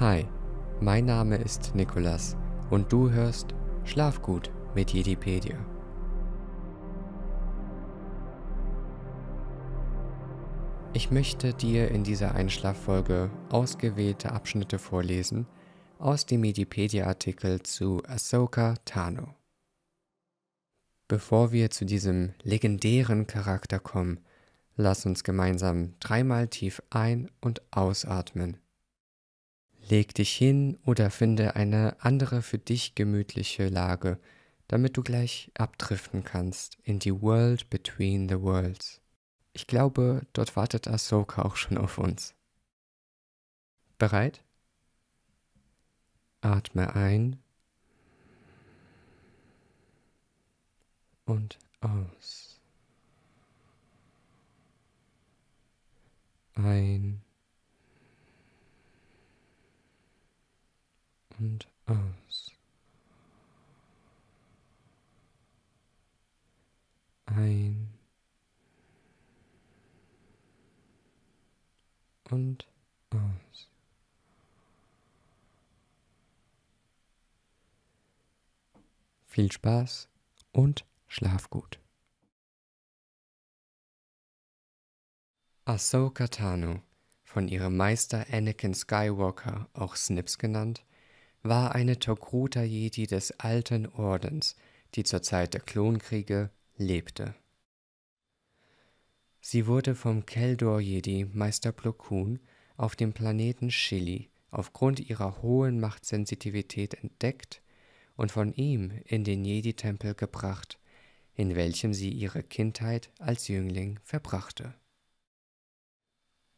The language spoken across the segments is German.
Hi, mein Name ist Nikolas und du hörst Schlaf gut mit Jedipedia. Ich möchte dir in dieser Einschlaffolge ausgewählte Abschnitte vorlesen aus dem Wikipedia-Artikel zu Ahsoka Tano. Bevor wir zu diesem legendären Charakter kommen, lass uns gemeinsam dreimal tief ein- und ausatmen. Leg dich hin oder finde eine andere für dich gemütliche Lage, damit du gleich abdriften kannst in die World Between the Worlds. Ich glaube, dort wartet Ahsoka auch schon auf uns. Bereit? Atme ein und aus. Ein. und aus. Ein und aus. Viel Spaß und schlaf gut. Ahsoka Tano, von ihrem Meister Anakin Skywalker, auch Snips genannt, war eine Togruta-Jedi des Alten Ordens, die zur Zeit der Klonkriege lebte. Sie wurde vom Keldor-Jedi Meister Plokun auf dem Planeten Chili aufgrund ihrer hohen Machtsensitivität entdeckt und von ihm in den Jedi-Tempel gebracht, in welchem sie ihre Kindheit als Jüngling verbrachte.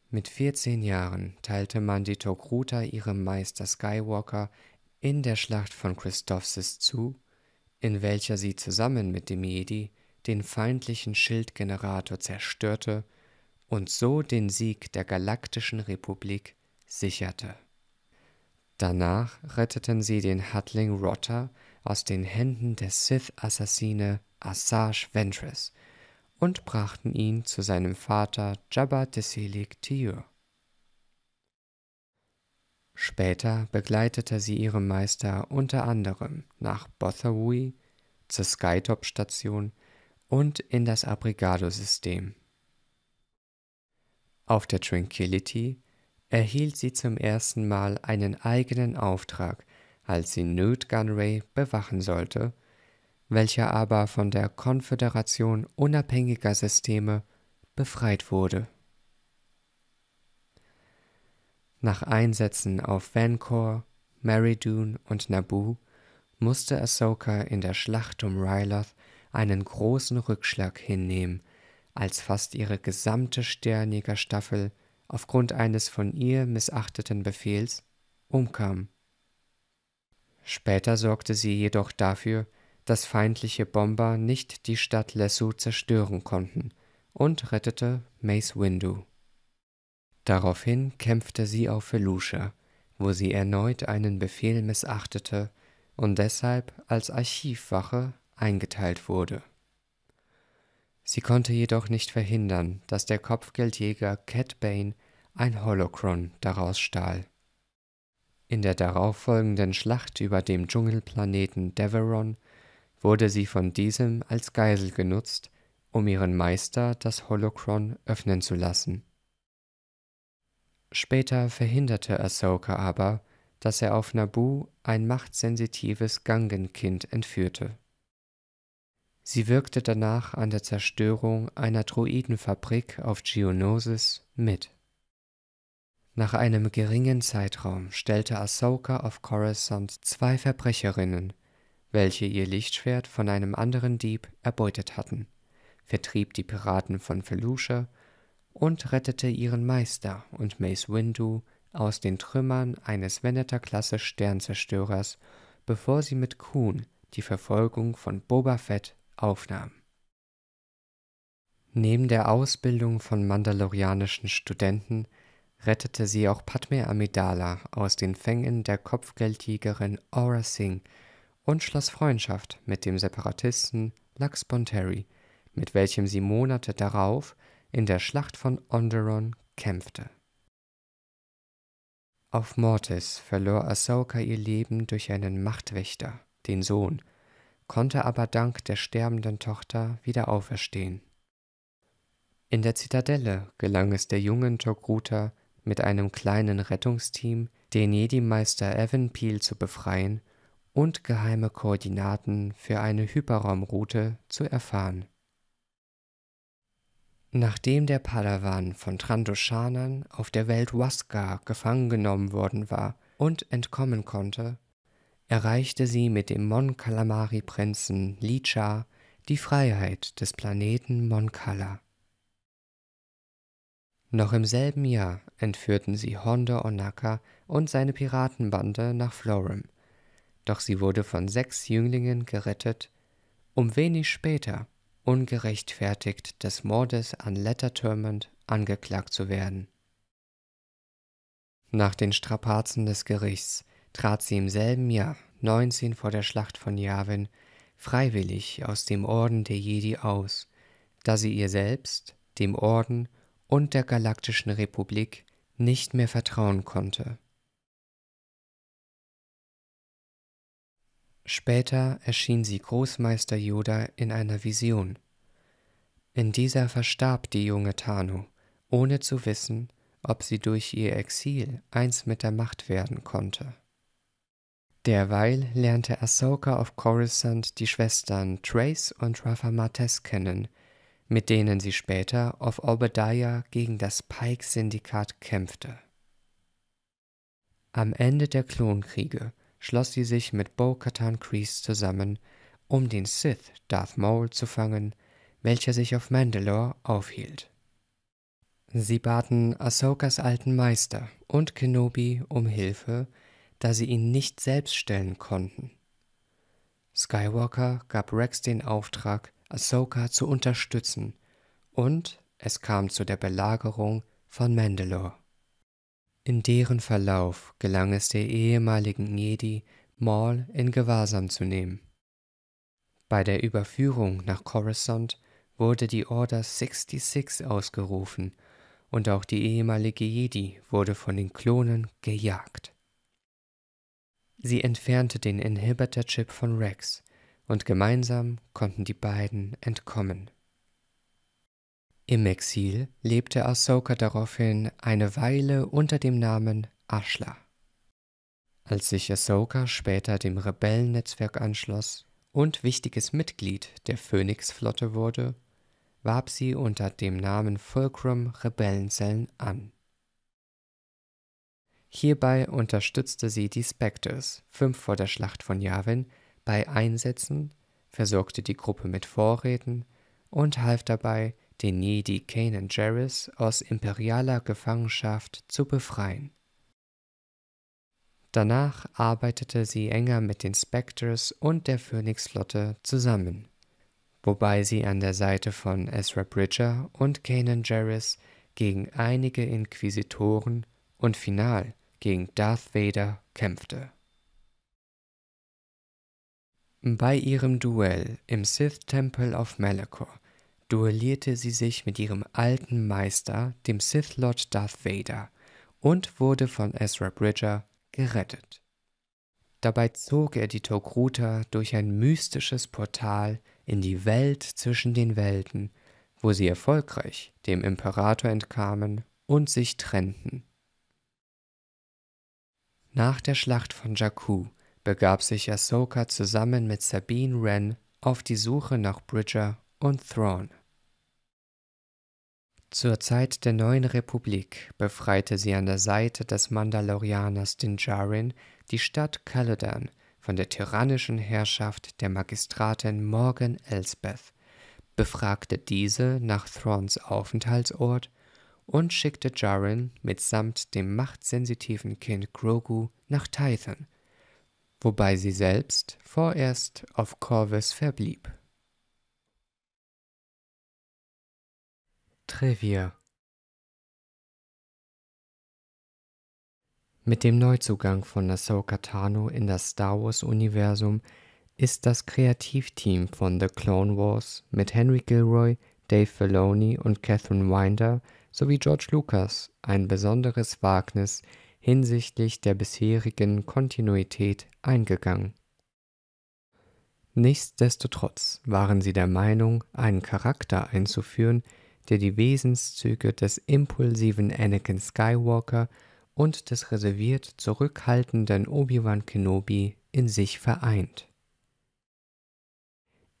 Mit 14 Jahren teilte man die Togruta ihrem Meister Skywalker in der Schlacht von Christophsis zu, in welcher sie zusammen mit dem Jedi den feindlichen Schildgenerator zerstörte und so den Sieg der Galaktischen Republik sicherte. Danach retteten sie den Hattling Rotter aus den Händen des Sith-Assassine Asajj Ventress und brachten ihn zu seinem Vater Jabba de Selik Tiur. Später begleitete sie ihren Meister unter anderem nach Bothawui, zur Skytop-Station und in das Abrigado-System. Auf der Tranquility erhielt sie zum ersten Mal einen eigenen Auftrag, als sie Newt Gunray bewachen sollte, welcher aber von der Konföderation unabhängiger Systeme befreit wurde Nach Einsätzen auf Vancor, Meridun und Naboo musste Ahsoka in der Schlacht um Ryloth einen großen Rückschlag hinnehmen, als fast ihre gesamte Sterniger-Staffel aufgrund eines von ihr missachteten Befehls umkam. Später sorgte sie jedoch dafür, dass feindliche Bomber nicht die Stadt Lessu zerstören konnten und rettete Mace Windu. Daraufhin kämpfte sie auf Felucia, wo sie erneut einen Befehl missachtete und deshalb als Archivwache eingeteilt wurde. Sie konnte jedoch nicht verhindern, dass der Kopfgeldjäger Cat Bane ein Holocron daraus stahl. In der darauffolgenden Schlacht über dem Dschungelplaneten Deveron wurde sie von diesem als Geisel genutzt, um ihren Meister das Holocron öffnen zu lassen Später verhinderte Ahsoka aber, dass er auf Naboo ein machtsensitives gungan entführte. Sie wirkte danach an der Zerstörung einer Druidenfabrik auf Geonosis mit. Nach einem geringen Zeitraum stellte Ahsoka auf Coruscant zwei Verbrecherinnen, welche ihr Lichtschwert von einem anderen Dieb erbeutet hatten, vertrieb die Piraten von Felucia und rettete ihren Meister und Mace Windu aus den Trümmern eines Veneter-Klasse Sternzerstörers, bevor sie mit Kuhn die Verfolgung von Boba Fett aufnahm. Neben der Ausbildung von mandalorianischen Studenten rettete sie auch Padme Amidala aus den Fängen der Kopfgeldjägerin Aura Singh und schloss Freundschaft mit dem Separatisten Lux Bonteri, mit welchem sie Monate darauf in der Schlacht von Onderon kämpfte. Auf Mortis verlor Ahsoka ihr Leben durch einen Machtwächter, den Sohn, konnte aber dank der sterbenden Tochter wieder auferstehen. In der Zitadelle gelang es der jungen Togruta, mit einem kleinen Rettungsteam den Jedi-Meister Evan Peel zu befreien und geheime Koordinaten für eine Hyperraumroute zu erfahren. Nachdem der Padawan von Trandoshanern auf der Welt Waskar gefangen genommen worden war und entkommen konnte, erreichte sie mit dem Mon Calamari Prinzen Licha die Freiheit des Planeten Moncala. Noch im selben Jahr entführten sie Honda Onaka und seine Piratenbande nach Florim, doch sie wurde von sechs Jünglingen gerettet, um wenig später ungerechtfertigt des Mordes an Letta angeklagt zu werden. Nach den Strapazen des Gerichts trat sie im selben Jahr, 19 vor der Schlacht von Yavin, freiwillig aus dem Orden der Jedi aus, da sie ihr selbst, dem Orden und der Galaktischen Republik nicht mehr vertrauen konnte. Später erschien sie Großmeister Yoda in einer Vision. In dieser verstarb die junge Tarnu, ohne zu wissen, ob sie durch ihr Exil eins mit der Macht werden konnte. Derweil lernte Ahsoka auf Coruscant die Schwestern Trace und Rafa Martes kennen, mit denen sie später auf Obadiah gegen das Pike-Syndikat kämpfte. Am Ende der Klonkriege schloss sie sich mit Bo-Katan Kreese zusammen, um den Sith Darth Maul zu fangen, welcher sich auf Mandalore aufhielt. Sie baten Ahsokas alten Meister und Kenobi um Hilfe, da sie ihn nicht selbst stellen konnten. Skywalker gab Rex den Auftrag, Ahsoka zu unterstützen, und es kam zu der Belagerung von Mandalore. In deren Verlauf gelang es der ehemaligen Jedi, Maul in Gewahrsam zu nehmen. Bei der Überführung nach Coruscant wurde die Order 66 ausgerufen und auch die ehemalige Jedi wurde von den Klonen gejagt. Sie entfernte den Inhibitor-Chip von Rex und gemeinsam konnten die beiden entkommen. Im Exil lebte Ahsoka daraufhin eine Weile unter dem Namen Ashla. Als sich Ahsoka später dem Rebellennetzwerk anschloss und wichtiges Mitglied der Phönixflotte wurde, warb sie unter dem Namen Fulcrum Rebellenzellen an. Hierbei unterstützte sie die Spectres, fünf vor der Schlacht von Yavin, bei Einsätzen, versorgte die Gruppe mit Vorräten und half dabei, den Jedi Kanan Jarrus aus imperialer Gefangenschaft zu befreien. Danach arbeitete sie enger mit den Spectres und der Phönixflotte zusammen, wobei sie an der Seite von Ezra Bridger und Kanan Jarrus gegen einige Inquisitoren und final gegen Darth Vader kämpfte. Bei ihrem Duell im sith Temple of Malachor duellierte sie sich mit ihrem alten Meister, dem Sith Lord Darth Vader, und wurde von Ezra Bridger gerettet. Dabei zog er die Tokruta durch ein mystisches Portal in die Welt zwischen den Welten, wo sie erfolgreich dem Imperator entkamen und sich trennten. Nach der Schlacht von Jakku begab sich Ahsoka zusammen mit Sabine Wren auf die Suche nach Bridger und Thrawn. Zur Zeit der neuen Republik befreite sie an der Seite des Mandalorianers Din Djarin die Stadt Caladan von der tyrannischen Herrschaft der Magistratin Morgan Elsbeth, befragte diese nach Throns Aufenthaltsort und schickte Jarin mitsamt dem machtsensitiven Kind Grogu nach Tython, wobei sie selbst vorerst auf Corvus verblieb Trevier. Mit dem Neuzugang von Ahsoka Tano in das Star Wars-Universum ist das Kreativteam von The Clone Wars mit Henry Gilroy, Dave Filoni und Catherine Winder sowie George Lucas ein besonderes Wagnis hinsichtlich der bisherigen Kontinuität eingegangen. Nichtsdestotrotz waren sie der Meinung, einen Charakter einzuführen, der die Wesenszüge des impulsiven Anakin Skywalker und des reserviert zurückhaltenden Obi-Wan Kenobi in sich vereint.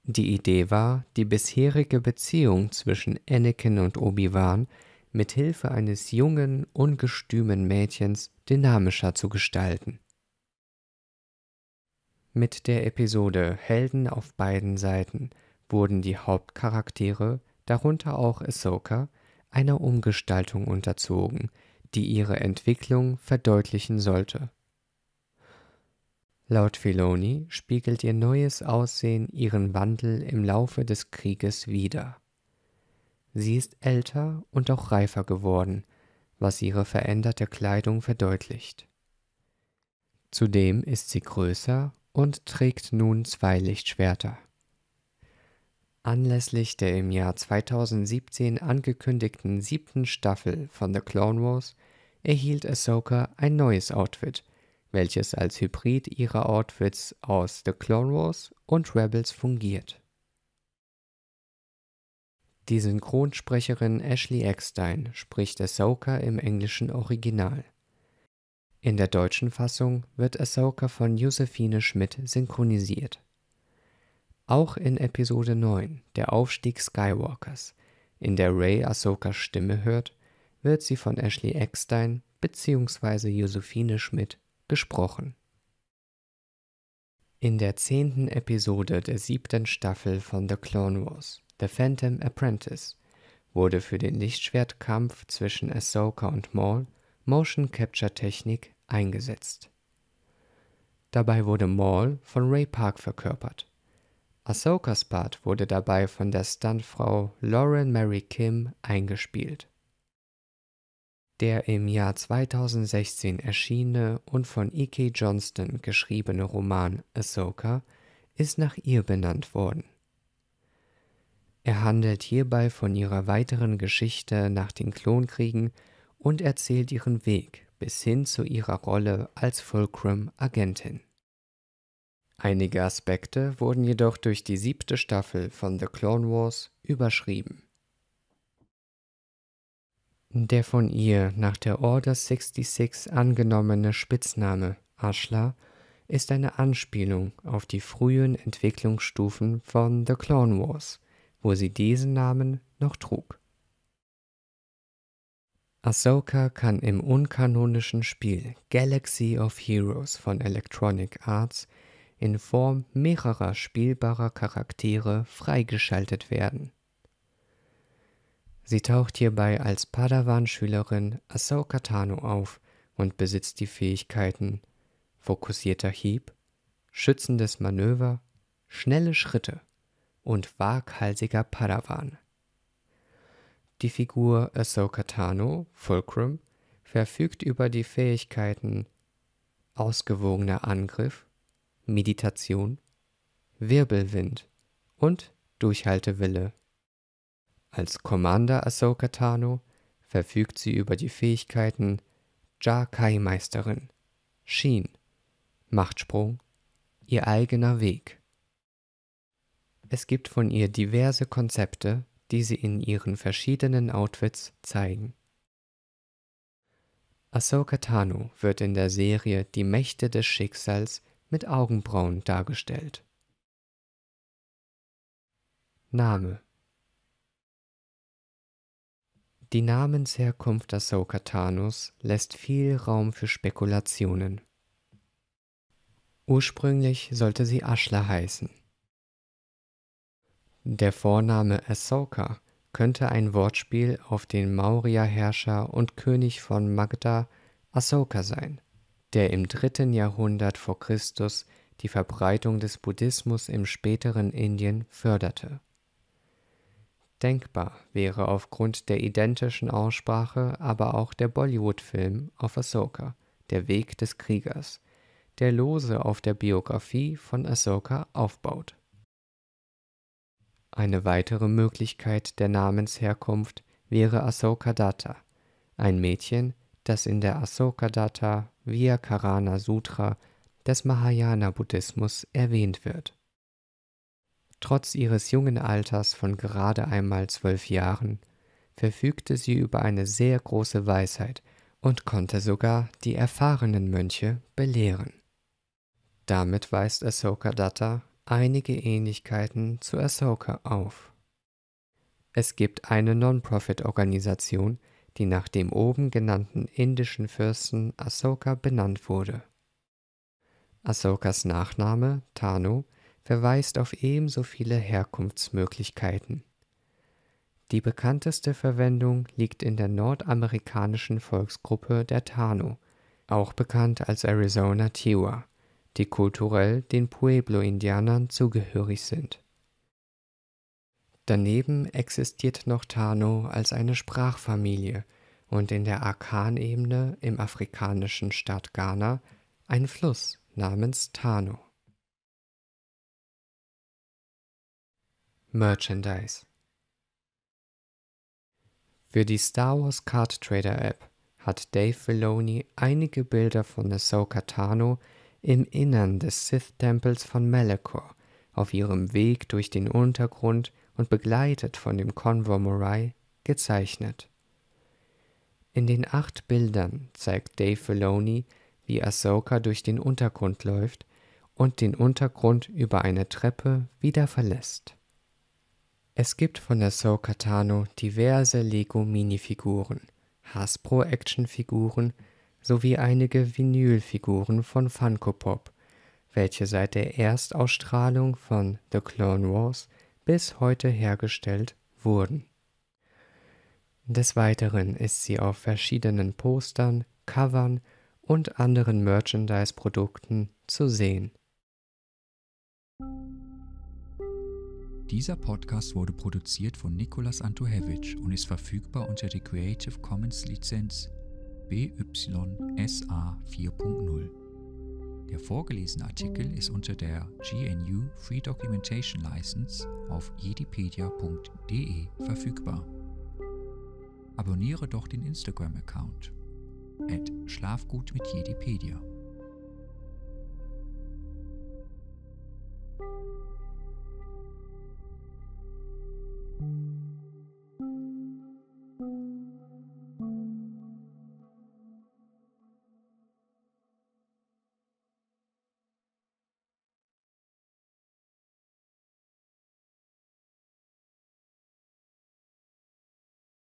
Die Idee war, die bisherige Beziehung zwischen Anakin und Obi-Wan mit Hilfe eines jungen, ungestümen Mädchens dynamischer zu gestalten. Mit der Episode Helden auf beiden Seiten wurden die Hauptcharaktere darunter auch Ahsoka, einer Umgestaltung unterzogen, die ihre Entwicklung verdeutlichen sollte. Laut Filoni spiegelt ihr neues Aussehen ihren Wandel im Laufe des Krieges wider. Sie ist älter und auch reifer geworden, was ihre veränderte Kleidung verdeutlicht. Zudem ist sie größer und trägt nun zwei Lichtschwerter. Anlässlich der im Jahr 2017 angekündigten siebten Staffel von The Clone Wars erhielt Ahsoka ein neues Outfit, welches als Hybrid ihrer Outfits aus The Clone Wars und Rebels fungiert. Die Synchronsprecherin Ashley Eckstein spricht Ahsoka im englischen Original. In der deutschen Fassung wird Ahsoka von Josephine Schmidt synchronisiert auch in Episode 9, der Aufstieg Skywalkers, in der Ray Ahsokas Stimme hört, wird sie von Ashley Eckstein bzw. Josephine Schmidt gesprochen. In der zehnten Episode der siebten Staffel von The Clone Wars, The Phantom Apprentice, wurde für den Lichtschwertkampf zwischen Ahsoka und Maul Motion Capture Technik eingesetzt. Dabei wurde Maul von Ray Park verkörpert. Ahsokas Bart wurde dabei von der Stuntfrau Lauren Mary Kim eingespielt. Der im Jahr 2016 erschienene und von E.K. Johnston geschriebene Roman Ahsoka ist nach ihr benannt worden. Er handelt hierbei von ihrer weiteren Geschichte nach den Klonkriegen und erzählt ihren Weg bis hin zu ihrer Rolle als Fulcrum-Agentin. Einige Aspekte wurden jedoch durch die siebte Staffel von The Clone Wars überschrieben. Der von ihr nach der Order 66 angenommene Spitzname Ashla ist eine Anspielung auf die frühen Entwicklungsstufen von The Clone Wars, wo sie diesen Namen noch trug. Ahsoka kann im unkanonischen Spiel Galaxy of Heroes von Electronic Arts in Form mehrerer spielbarer Charaktere freigeschaltet werden. Sie taucht hierbei als Padawan-Schülerin Ahsoka Tano auf und besitzt die Fähigkeiten fokussierter Hieb, schützendes Manöver, schnelle Schritte und waghalsiger Padawan. Die Figur Ahsoka Tano, Fulcrum, verfügt über die Fähigkeiten ausgewogener Angriff, Meditation, Wirbelwind und Durchhaltewille. Als Commander Ahsoka Tano verfügt sie über die Fähigkeiten Jakai-Meisterin, Sheen, Machtsprung, ihr eigener Weg. Es gibt von ihr diverse Konzepte, die sie in ihren verschiedenen Outfits zeigen. Ahsoka Tano wird in der Serie Die Mächte des Schicksals mit Augenbrauen dargestellt. Name Die Namensherkunft Ahsoka Thanos lässt viel Raum für Spekulationen. Ursprünglich sollte sie Ashla heißen. Der Vorname Ahsoka könnte ein Wortspiel auf den Maurya-Herrscher und König von Magda Ahsoka sein – der im dritten Jahrhundert vor Christus die Verbreitung des Buddhismus im späteren Indien förderte. Denkbar wäre aufgrund der identischen Aussprache aber auch der Bollywood-Film auf Ahsoka, Der Weg des Kriegers, der lose auf der Biografie von Ahsoka aufbaut. Eine weitere Möglichkeit der Namensherkunft wäre Ahsoka Datta, ein Mädchen, das in der Asoka-Datta Vyakarana Sutra des Mahayana-Buddhismus erwähnt wird. Trotz ihres jungen Alters von gerade einmal zwölf Jahren verfügte sie über eine sehr große Weisheit und konnte sogar die erfahrenen Mönche belehren. Damit weist Asoka Datta einige Ähnlichkeiten zu Asoka auf. Es gibt eine Non-Profit-Organisation, die nach dem oben genannten indischen Fürsten Asoka benannt wurde. Asokas Nachname Tanu verweist auf ebenso viele Herkunftsmöglichkeiten. Die bekannteste Verwendung liegt in der nordamerikanischen Volksgruppe der Tanu, auch bekannt als Arizona Tiwa, die kulturell den Pueblo-Indianern zugehörig sind Daneben existiert noch Tano als eine Sprachfamilie und in der Arkanebene im afrikanischen Staat Ghana ein Fluss namens Tano. Merchandise Für die Star Wars Card Trader App hat Dave Filoni einige Bilder von Ahsoka Tano im Innern des Sith-Tempels von Malachor auf ihrem Weg durch den Untergrund und begleitet von dem Convo Morai gezeichnet. In den acht Bildern zeigt Dave Filoni, wie Ahsoka durch den Untergrund läuft und den Untergrund über eine Treppe wieder verlässt. Es gibt von Ahsoka Tano diverse Lego-Minifiguren, Hasbro-Actionfiguren sowie einige Vinylfiguren von Funko Pop, welche seit der Erstausstrahlung von The Clone Wars bis heute hergestellt wurden. Des Weiteren ist sie auf verschiedenen Postern, Covern und anderen Merchandise-Produkten zu sehen. Dieser Podcast wurde produziert von Nikolas Antohevich und ist verfügbar unter der Creative Commons Lizenz BYSA 4.0. Der vorgelesene Artikel ist unter der GNU Free Documentation License auf jedipedia.de verfügbar. Abonniere doch den Instagram-Account at Schlafgut mit Jedipedia.